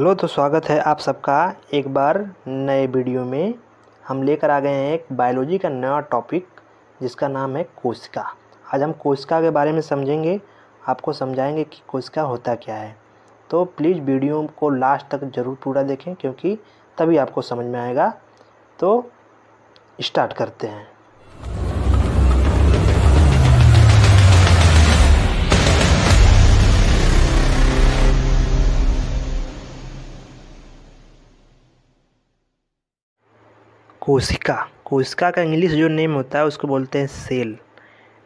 hello तो स्वागत है आप सबका एक बार नए वीडियो में हम लेकर आ गए हैं एक बायोलॉजी का नया टॉपिक जिसका नाम है कोशिका आज हम कोशिका के बारे में समझेंगे आपको समझाएंगे कि कोशिका होता क्या है तो प्लीज़ वीडियो को लास्ट तक ज़रूर पूरा देखें क्योंकि तभी आपको समझ में आएगा तो स्टार्ट करते हैं कोशिका कोशिका का इंग्लिश जो नेम होता है उसको बोलते हैं सेल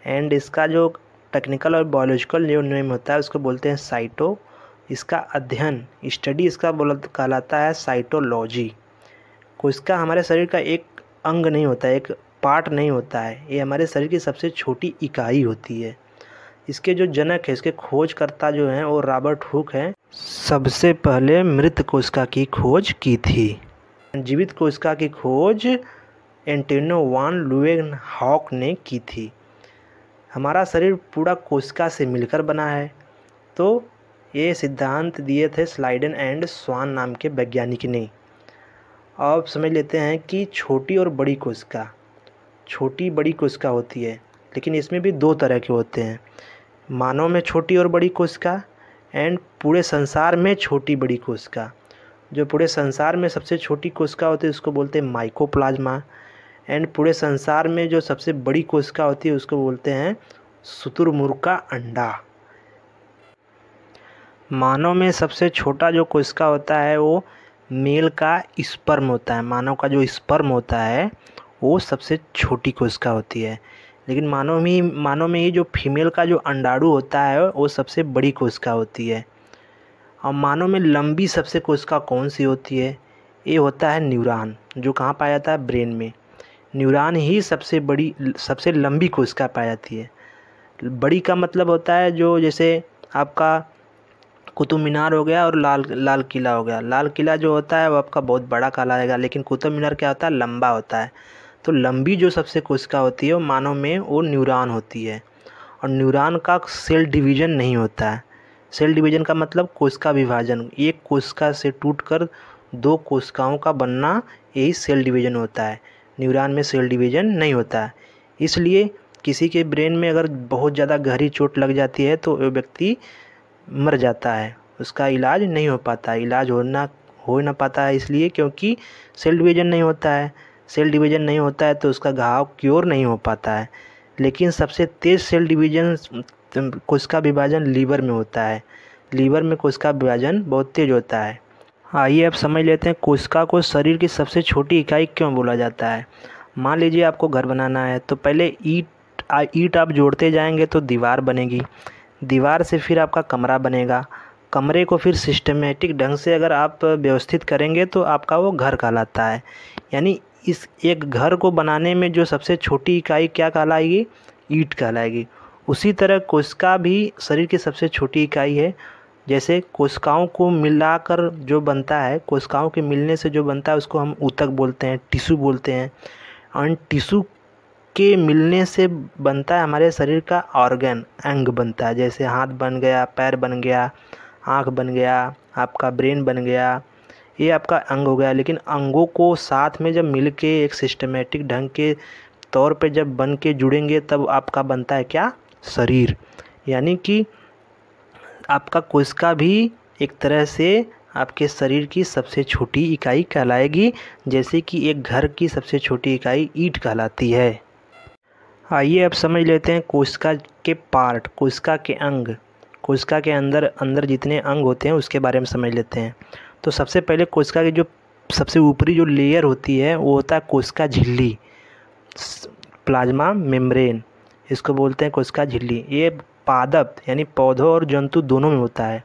एंड इसका जो टेक्निकल और बायोलॉजिकल जो नेम होता है उसको बोलते हैं साइटो इसका अध्ययन स्टडी इसका बोल कहलाता है साइटोलॉजी कोशिका हमारे शरीर का एक अंग नहीं होता है एक पार्ट नहीं होता है ये हमारे शरीर की सबसे छोटी इकाई होती है इसके जो जनक है इसके खोजकर्ता जो हैं वो रॉबर्ट हुक हैं सबसे पहले मृत कोशिका की खोज की थी जीवित कोशिका की खोज एंटेनो वान लुएन हॉक ने की थी हमारा शरीर पूरा कोशिका से मिलकर बना है तो ये सिद्धांत दिए थे स्लाइडन एंड स्वान नाम के वैज्ञानिक ने अब समझ लेते हैं कि छोटी और बड़ी कोशिका छोटी बड़ी कोशिका होती है लेकिन इसमें भी दो तरह के होते हैं मानव में छोटी और बड़ी कोशिका एंड पूरे संसार में छोटी बड़ी कोशिका जो पूरे संसार में सबसे छोटी कोशिका होती है उसको बोलते हैं माइकोप्लाज्मा एंड पूरे संसार में जो सबसे बड़ी कोशिका होती है उसको बोलते हैं शुतुरमुर्ग का अंडा मानव में सबसे छोटा जो कोशिका होता है वो मेल का स्पर्म होता है मानव का जो स्पर्म होता है वो सबसे छोटी कोशिका होती है लेकिन मानव में मानव में ही जो फीमेल का जो अंडाड़ू होता है वो सबसे बड़ी कोशिका होती है और मानव में लंबी सबसे कोशिका कौन सी होती है ये होता है न्यूरान जो कहाँ पाया जाता है ब्रेन में न्यूरान ही सबसे बड़ी सबसे लंबी कोशिका पाई जाती है बड़ी का मतलब होता है जो जैसे आपका कुतुब मीनार हो गया और लाल लाल किला हो गया लाल किला जो होता है वो आपका बहुत बड़ा काला रहेगा लेकिन कुतुब मीनार क्या होता है लंबा होता है तो लंबी जो सबसे कोशिका होती है वो मानव में वो न्यूरान होती है और न्यूरान का सेल डिवीज़न नहीं होता है सेल डिवीजन का मतलब कोशिका विभाजन एक कोशिका से टूटकर दो कोशिकाओं का बनना यही सेल डिवीजन होता है न्यूरॉन में सेल डिवीजन नहीं होता है इसलिए किसी के ब्रेन में अगर बहुत ज़्यादा गहरी चोट लग जाती है तो वह व्यक्ति मर जाता है उसका इलाज नहीं हो पाता इलाज होना हो ना पाता है इसलिए क्योंकि सेल डिवीजन नहीं होता है सेल डिवीजन नहीं होता है तो उसका घाव क्योर नहीं हो पाता है लेकिन सबसे तेज़ सेल डिवीजन कोशिका विभाजन लीवर में होता है लीवर में कोशिका विभाजन बहुत तेज़ होता है आइए अब समझ लेते हैं कोशिका को शरीर की सबसे छोटी इकाई क्यों बोला जाता है मान लीजिए आपको घर बनाना है तो पहले ईट ईट आप जोड़ते जाएंगे तो दीवार बनेगी दीवार से फिर आपका कमरा बनेगा कमरे को फिर सिस्टमेटिक ढंग से अगर आप व्यवस्थित करेंगे तो आपका वो घर कहलाता है यानी इस एक घर को बनाने में जो सबसे छोटी इकाई क्या कहलाएगी ईट कहलाएगी उसी तरह कोशिका भी शरीर की सबसे छोटी इकाई है जैसे कोशिकाओं को मिलाकर जो बनता है कोशिकाओं के मिलने से जो बनता है उसको हम ऊतक बोलते हैं टिशू बोलते हैं और टिशू के मिलने से बनता है हमारे शरीर का ऑर्गन अंग बनता है जैसे हाथ बन गया पैर बन गया आँख बन गया आपका ब्रेन बन गया ये आपका अंग हो गया लेकिन अंगों को साथ में जब मिल के एक सिस्टमेटिक ढंग के तौर पे जब बन के जुड़ेंगे तब आपका बनता है क्या शरीर यानी कि आपका कोशिका भी एक तरह से आपके शरीर की सबसे छोटी इकाई कहलाएगी जैसे कि एक घर की सबसे छोटी इकाई ईट कहलाती है आइए अब समझ लेते हैं कोशिका के पार्ट कोशिका के अंग कोशिका के अंदर अंदर जितने अंग होते हैं उसके बारे में समझ लेते हैं तो सबसे पहले कोशिका की जो सबसे ऊपरी जो लेयर होती है वो होता है कोशिका झिल्ली प्लाज्मा मेम्ब्रेन इसको बोलते हैं कोशिका झिल्ली ये पादप यानी पौधों और जंतु दोनों में होता है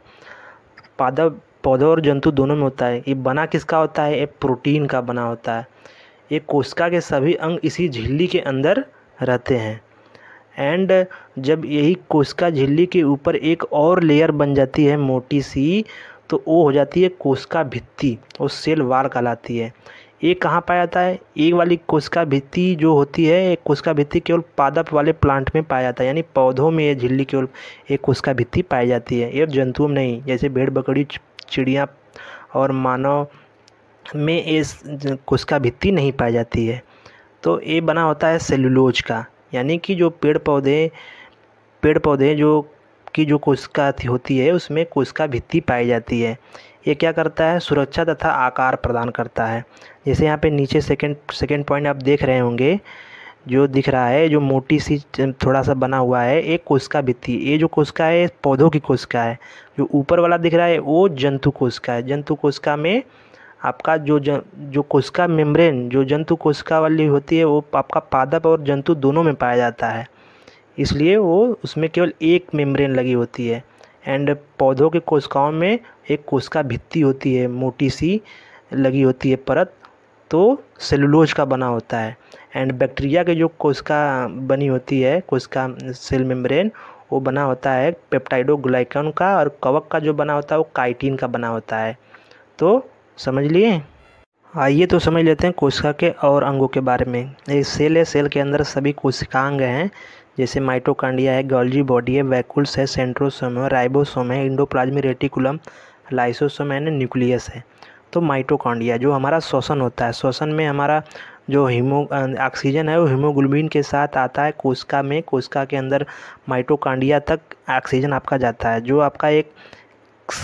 पादप पौधों और जंतु दोनों में होता है ये बना किसका होता है ये प्रोटीन का बना होता है ये कोशिका के सभी अंग इसी झिल्ली के अंदर रहते हैं एंड जब यही कोशिका झिल्ली के ऊपर एक और लेयर बन जाती है मोटी सी तो वो हो जाती है कोशिका भित्ति वो सेल वार कहलाती है ये कहाँ पाया जाता है ये वाली कोशिका भित्ति जो होती है कोशिका भित्ति केवल पादप वाले प्लांट में पाया जाता है यानी पौधों में ये झिल्ली केवल एक कोशिका भित्ति पाई जाती है ये जंतुओं में नहीं जैसे भेड़ बकरी चिड़िया और मानव में इस कोशिका भित्ति नहीं पाई जाती है तो ये बना होता है सेलुलोज का यानी कि जो पेड़ पौधे पेड़ पौधे जो की जो कोशिका होती है उसमें कोशिका भित्ति पाई जाती है ये क्या करता है सुरक्षा तथा आकार प्रदान करता है जैसे यहाँ पे नीचे सेकंड सेकंड पॉइंट आप देख रहे होंगे जो दिख रहा है जो मोटी सी थोड़ा सा बना हुआ है एक कोशिका भित्ति ये जो कोशिका है पौधों की कोशिका है जो ऊपर वाला दिख रहा है वो जंतु कोशिका है जंतु कोशिका में आपका जो ज, जो कोशिका मेम्ब्रेन जो जंतु कोशिका वाली होती है वो आपका पादप और जंतु दोनों में पाया जाता है इसलिए वो उसमें केवल एक मेम्ब्रेन लगी होती है एंड पौधों के कोशिकाओं में एक कोशिका भित्ति होती है मोटी सी लगी होती है परत तो सेलुलोज का बना होता है एंड बैक्टीरिया के जो कोशिका बनी होती है कोशिका सेल मेम्ब्रेन वो बना होता है पेप्टाइडो ग्लाइकन का और कवक का जो बना होता है वो काइटिन का बना होता है तो समझ लिए आइए तो समझ लेते हैं कोशिका के और अंगों के बारे में एक सेल है सेल के अंदर सभी कोशिकांग हैं जैसे माइटोकांडिया है गॉल्जी बॉडी है वैकुल्स है सेंट्रोसोम है राइबोसोम है endoplasmic reticulum lysosome and nucleus है तो माइटोकांडिया जो हमारा श्वसन होता है श्वसन में हमारा जो हीमो ऑक्सीजन है वो हीमोग्लोबिन के साथ आता है कोशिका में कोशिका के अंदर माइटोकांडिया तक ऑक्सीजन आपका जाता है जो आपका एक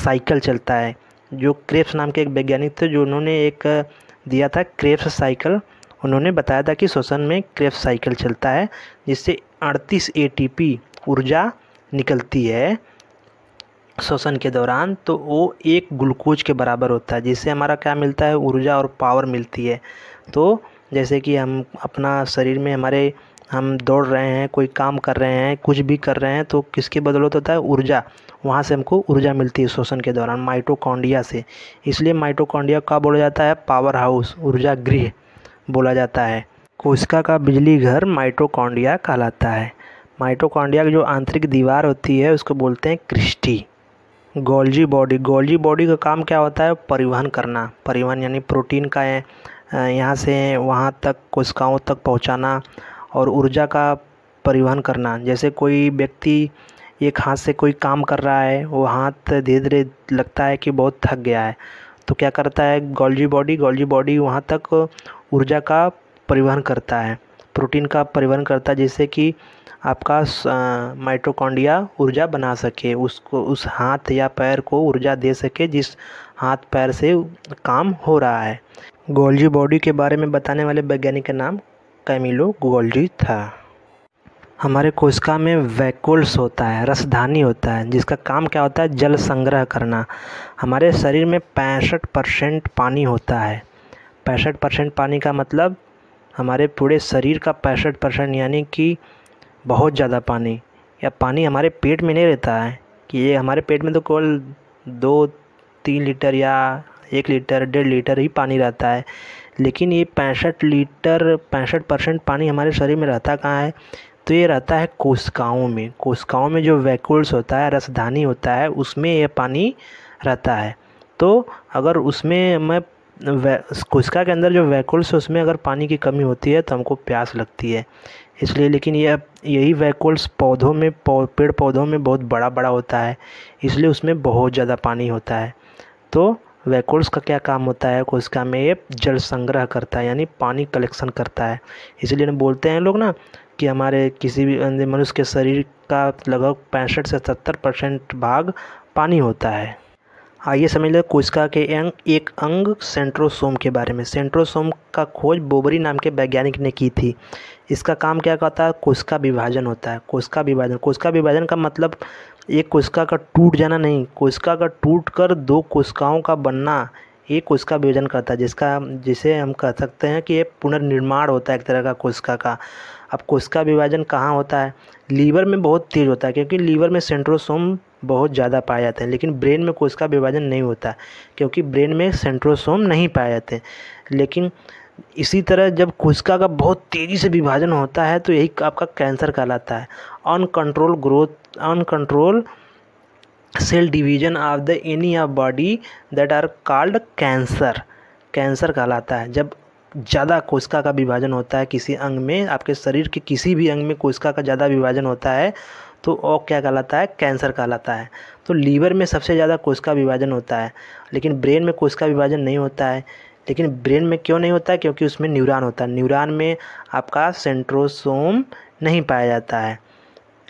साइकिल चलता है जो क्रेप्स नाम के एक वैज्ञानिक थे जो उन्होंने एक दिया था क्रेप्स साइकिल उन्होंने बताया था कि श्वसन में क्रेप्स साइकिल चलता है जिससे अड़तीस एटीपी ऊर्जा निकलती है श्वसन के दौरान तो वो एक ग्लूकोज के बराबर होता है जिससे हमारा क्या मिलता है ऊर्जा और पावर मिलती है तो जैसे कि हम अपना शरीर में हमारे हम दौड़ रहे हैं कोई काम कर रहे हैं कुछ भी कर रहे हैं तो किसके बदौलत होता है ऊर्जा वहाँ से हमको ऊर्जा मिलती है श्वसन के दौरान माइटोकॉन्डिया से इसलिए माइटोकॉन्डिया का बोला जाता है पावर हाउस ऊर्जा गृह बोला जाता है कोशिका का बिजली घर माइटोकॉन्ड्रिया कहलाता है माइटोकॉन्ड्रिया की जो आंतरिक दीवार होती है उसको बोलते हैं cristae Golgi body Golgi body का काम क्या होता है परिवहन करना परिवहन यानी प्रोटीन का यहाँ से वहाँ तक कोशिकाओं तक पहुँचाना और ऊर्जा का परिवहन करना जैसे कोई व्यक्ति एक हाथ से कोई काम कर रहा है वो हाथ धीरे धीरे लगता है कि बहुत थक गया है तो क्या करता है गोल्जी बॉडी गोल्जी बॉडी वहाँ तक ऊर्जा का परिवहन करता है प्रोटीन का परिवहन करता है जिससे कि आपका माइट्रोकॉन्डिया ऊर्जा बना सके उसको उस हाथ या पैर को ऊर्जा दे सके जिस हाथ पैर से काम हो रहा है गोल्जी बॉडी के बारे में बताने वाले वैज्ञानिक का नाम कैमिलो गोल्जी था हमारे कोशिका में वैकोल्स होता है रसधानी होता है जिसका काम क्या होता है जल संग्रह करना हमारे शरीर में पैंसठ परसेंट पानी होता है पैंसठ परसेंट पानी का मतलब हमारे पूरे शरीर का पैंसठ परसेंट यानी कि बहुत ज़्यादा पानी या पानी हमारे पेट में नहीं रहता है कि ये हमारे पेट में तो केवल दो तीन लीटर या एक लीटर डेढ़ लीटर ही पानी रहता है लेकिन ये पैंसठ लीटर पैंसठ परसेंट पानी हमारे शरीर में रहता कहाँ है तो ये रहता है कोशिकाओं में कोशिकाओं में जो वैकुल्स होता है रसधानी होता है उसमें ये पानी रहता है तो अगर उसमें मैं कुशका के अंदर जो वैकुल्स है उसमें अगर पानी की कमी होती है तो हमको प्यास लगती है इसलिए लेकिन यह यही वैकुल्स पौधों में पौ, पेड़ पौधों में बहुत बड़ा बड़ा होता है इसलिए उसमें बहुत ज़्यादा पानी होता है तो वैकुल्स का क्या काम होता है कोशिका में ये जल संग्रह करता है यानी पानी कलेक्शन करता है इसलिए हम बोलते हैं लोग ना कि हमारे किसी भी मनुष्य के शरीर का लगभग पैंसठ से सत्तर परसेंट भाग पानी होता है आइए हाँ, समझ लें कोशिका के अंग एक अंग सेंट्रोसोम के बारे में सेंट्रोसोम का खोज बोबरी नाम के वैज्ञानिक ने की थी इसका काम क्या करता है कोशिका विभाजन होता है कोशिका विभाजन कोशिका विभाजन का मतलब एक कोशिका का टूट जाना नहीं कोशिका का टूट कर दो कोशिकाओं का बनना ये कोशिका विभाजन करता है जिसका जिसे हम कह सकते हैं कि ये पुनर्निर्माण होता है एक तरह का कोशिका का अब कोशिका विभाजन कहाँ होता है लीवर में बहुत तेज़ होता है क्योंकि लीवर में सेंट्रोसोम बहुत ज़्यादा पाए जाते हैं लेकिन ब्रेन में कोशिका विभाजन नहीं होता क्योंकि ब्रेन में सेंट्रोसोम नहीं पाए जाते लेकिन इसी तरह जब कोशिका का बहुत तेज़ी से विभाजन होता है तो यही आपका कैंसर कहलाता है uncontrolled growth uncontrolled cell division of the any of body that are called cancer cancer कहलाता है जब ज़्यादा कोशिका का विभाजन होता है किसी अंग में आपके शरीर के किसी भी अंग में कोशिका का ज़्यादा विभाजन होता है तो ओ क्या कहलाता है कैंसर कहलाता है तो लीवर में सबसे ज़्यादा कोशिका विभाजन होता है लेकिन ब्रेन में कोशिका विभाजन नहीं होता है लेकिन ब्रेन में क्यों नहीं होता है क्योंकि उसमें न्यूरान होता है न्यूरान में आपका सेंट्रोसोम नहीं पाया जाता है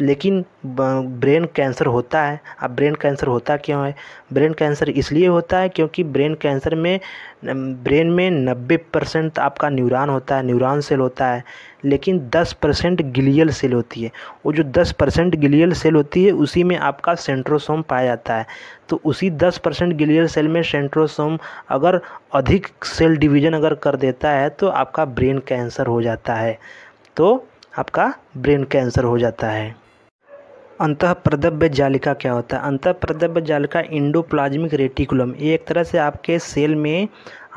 लेकिन ब्रेन कैंसर होता है अब ब्रेन कैंसर होता क्यों है ब्रेन कैंसर इसलिए होता है क्योंकि ब्रेन कैंसर में ब्रेन में नब्बे परसेंट आपका न्यूरॉन होता है न्यूरॉन सेल होता है लेकिन दस परसेंट गिलियल सेल होती है वो जो दस परसेंट गिलियल सेल होती है उसी में आपका सेंट्रोसोम पाया जाता है तो उसी दस परसेंट गिलियल सेल में सेंट्रोसोम अगर अधिक सेल डिवीज़न अगर कर देता है तो आपका ब्रेन कैंसर हो जाता है तो आपका ब्रेन कैंसर हो जाता है अंत प्रदभ्य जालिका क्या होता है अंत प्रदभ्य जालिका इंडोप्लाज्मिक रेटिकुलम ये एक तरह से आपके सेल में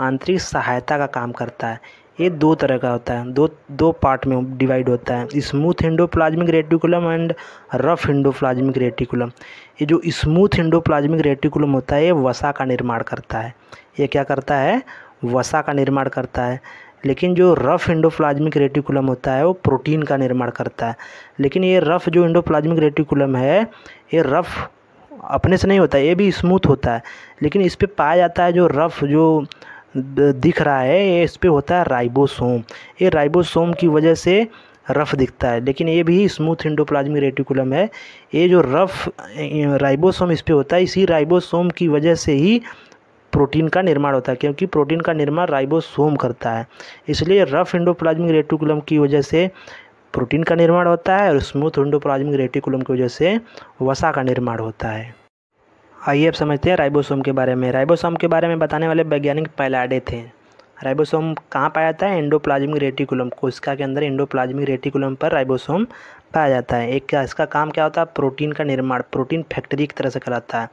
आंतरिक सहायता का काम करता है ये दो तरह का होता है दो दो पार्ट में डिवाइड होता है smooth endoplasmic reticulum and rough endoplasmic reticulum ये जो स्मूथ इंडोप्लाज्मिक रेटिकुलम होता है ये वसा का निर्माण करता है ये क्या करता है वसा का निर्माण करता है लेकिन जो रफ़ इंडोप्लाज्मिक रेटिकुलम होता है वो प्रोटीन का निर्माण करता है लेकिन ये रफ़ जो इंडोप्लाज्मिक रेटिकुलम है ये रफ़ अपने से नहीं होता है ये भी स्मूथ होता है लेकिन इस पर पाया जाता है जो रफ़ जो दिख रहा है ये इस पर होता है राइबोसोम ये राइबोसोम की वजह से रफ़ दिखता है लेकिन ये भी स्मूथ इंडोप्लाज्मिक रेटिकुलम है ये जो रफ़ राइबोसोम इस पर होता है इसी राइबोसोम की वजह से ही प्रोटीन का निर्माण होता है क्योंकि प्रोटीन का निर्माण राइबोसोम करता है इसलिए रफ इंडोप्लाज्मिक रेटिकुलम की वजह से प्रोटीन का निर्माण होता है और स्मूथ इंडोप्लाज्मिक रेटिकुलम की वजह से वसा का निर्माण होता है आइए अब समझते हैं राइबोसोम के बारे में राइबोसोम के बारे में बताने वाले वैज्ञानिक पैलाडे थे राइबोसोम कहाँ पाया जाता है इंडोप्लाज्मिक रेटिकुलम कोशिका के अंदर इंडोप्लाज्मिक रेटिकुलम पर राइबोसोम पाया जाता है एक क्या इसका काम क्या होता है प्रोटीन का निर्माण प्रोटीन फैक्ट्री की तरह से कराता है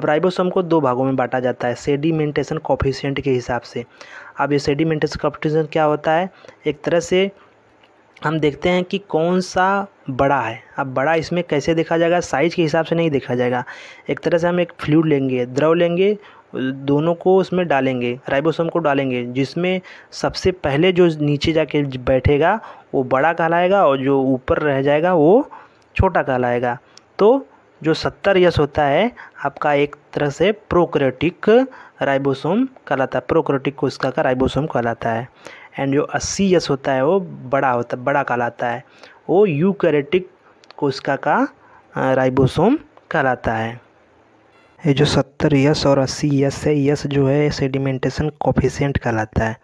अब राइबोसोम को दो भागों में बांटा जाता है सेडिमेंटेशन कॉफिशियंट के हिसाब से अब ये सेडिमेंटेशन कॉफिशियंट क्या होता है एक तरह से हम देखते हैं कि कौन सा बड़ा है अब बड़ा इसमें कैसे देखा जाएगा साइज के हिसाब से नहीं देखा जाएगा एक तरह से हम एक फ्लूड लेंगे द्रव लेंगे दोनों को उसमें डालेंगे राइबोसोम को डालेंगे जिसमें सबसे पहले जो नीचे जाके बैठेगा वो बड़ा कहलाएगा और जो ऊपर रह जाएगा वो छोटा कहलाएगा तो जो सत्तर यश होता है आपका एक तरह से प्रोक्रेटिक राइबोसोम कहलाता है प्रोक्रेटिक कोशिका का राइबोसोम कहलाता है एंड जो अस्सी यश होता है वो बड़ा होता बड़ा कहलाता है वो यूकैरेटिक कोशिका का राइबोसोम कहलाता है ये जो सत्तर यस और अस्सी यस है यस जो है सेडिमेंटेशन कॉफिशेंट कहलाता है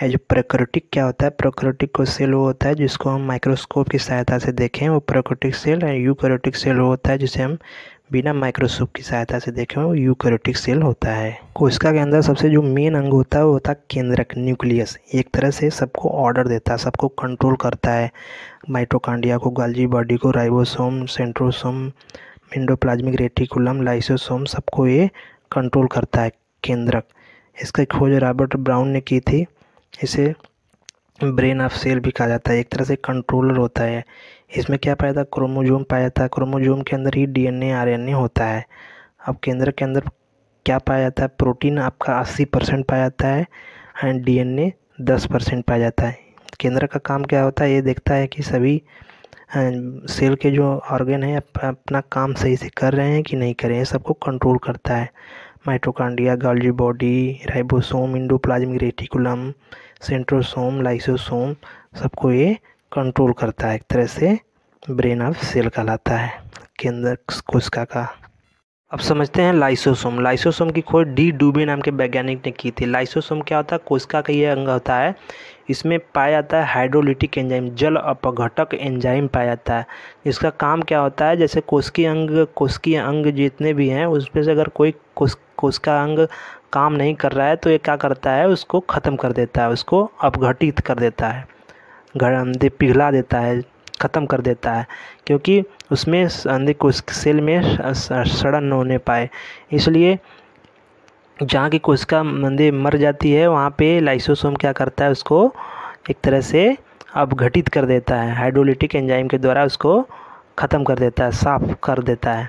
है जो प्रकृतिक क्या होता है प्रकृतिक को सेल वो होता है जिसको हम माइक्रोस्कोप की सहायता से देखें वो प्रकृतिक सेल यू करोटिक सेल वो होता है जिसे हम बिना माइक्रोस्कोप की सहायता से देखें वो करोटिक सेल होता है कोशिका तो के अंदर सबसे जो मेन अंग होता है वो होता है केंद्रक न्यूक्लियस एक तरह से सबको ऑर्डर देता है सबको कंट्रोल करता है माइट्रोकांडिया को गालजी बॉडी को ribosome centrosome endoplasmic reticulum lysosome सबको ये कंट्रोल करता है केंद्रक इसका खोज रॉबर्ट ब्राउन ने की थी इसे ब्रेन ऑफ सेल भी कहा जाता है एक तरह से कंट्रोलर होता है इसमें क्या पाया था क्रोमोजोम पाया जाता है क्रोमोजोम के अंदर ही डीएनए आरएनए होता है अब केंद्र के अंदर क्या पाया जाता है प्रोटीन आपका अस्सी परसेंट पाया जाता है एंड डीएनए दस परसेंट पाया जाता है केंद्र का काम क्या होता है ये देखता है कि सभी सेल के जो ऑर्गेन हैं अपना काम सही से कर रहे हैं कि नहीं कर रहे हैं सबको कंट्रोल करता है mitochondria Golgi body ribosome endoplasmic reticulum centrosome lysosome सबको ये कंट्रोल करता है एक तरह से ब्रेन ऑफ सेल कहलाता है केंद्र कोशिका का अब समझते हैं लाइसोसोम लाइसोसोम की खोज डी डूबे नाम के वैज्ञानिक ने की थी लाइसोसोम क्या होता है कोशिका का ये अंग होता है इसमें पाया जाता है हाइड्रोलिटिक एंजाइम जल अपघटक एंजाइम पाया जाता है इसका काम क्या होता है जैसे कोशकीय अंग कोशकीय अंग जितने भी हैं उसमें से अगर कोई कोश कोश का अंग काम नहीं कर रहा है तो ये क्या करता है उसको ख़त्म कर देता है उसको अपघटित कर देता है घर पिघला देता है ख़त्म कर देता है क्योंकि उसमें अंधे कोश सेल में सड़न न होने पाए इसलिए जहाँ की कोशिका मंदे मर जाती है वहाँ पे लाइसोसोम क्या करता है उसको एक तरह से अपघटित कर देता है हाइड्रोलिटिक एंजाइम के द्वारा उसको ख़त्म कर देता है साफ कर देता है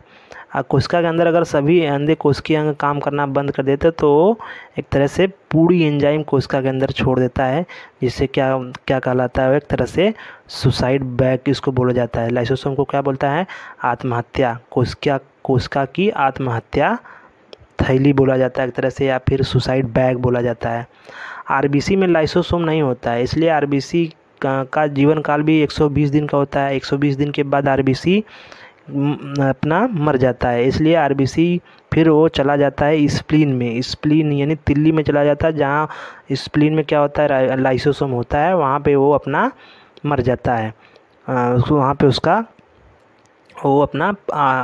और कोशिका के अंदर अगर सभी अंधे कोशिकीय अंग काम करना बंद कर देते तो एक तरह से पूरी एंजाइम कोशिका के अंदर छोड़ देता है जिससे क्या क्या कहलाता है एक तरह से सुसाइड बैक इसको बोला जाता है लाइसोसोम को क्या बोलता है आत्महत्या कोशिका कोशिका की आत्महत्या थैली बोला जाता है एक तरह से या फिर सुसाइड बैग बोला जाता है आरबीसी में लाइसोसोम नहीं होता है इसलिए आरबीसी का, का जीवन काल भी 120 दिन का होता है 120 दिन के बाद आरबीसी अपना मर जाता है इसलिए आरबीसी फिर वो चला जाता है स्प्लीन में स्प्लीन यानी तिल्ली में चला जाता है जहाँ स्प्लीन में क्या होता है लाइसोसोम होता है वहाँ पे वो अपना मर जाता है वहाँ पे उसका वो अपना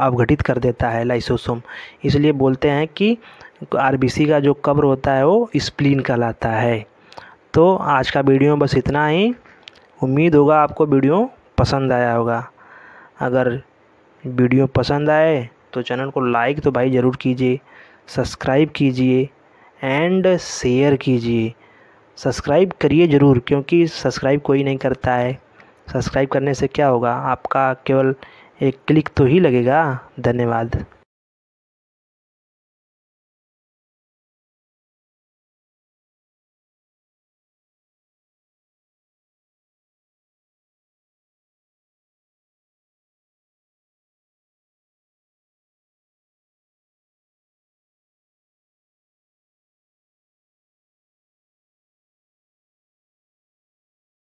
अवघटित कर देता है लाइसोसोम इसलिए बोलते हैं कि आरबीसी का जो कब्र होता है वो स्प्लीन कहलाता है तो आज का वीडियो बस इतना ही उम्मीद होगा आपको वीडियो पसंद आया होगा अगर वीडियो पसंद आए तो चैनल को लाइक तो भाई ज़रूर कीजिए सब्सक्राइब कीजिए एंड शेयर कीजिए सब्सक्राइब करिए ज़रूर क्योंकि सब्सक्राइब कोई नहीं करता है सब्सक्राइब करने से क्या होगा आपका केवल एक क्लिक तो ही लगेगा धन्यवाद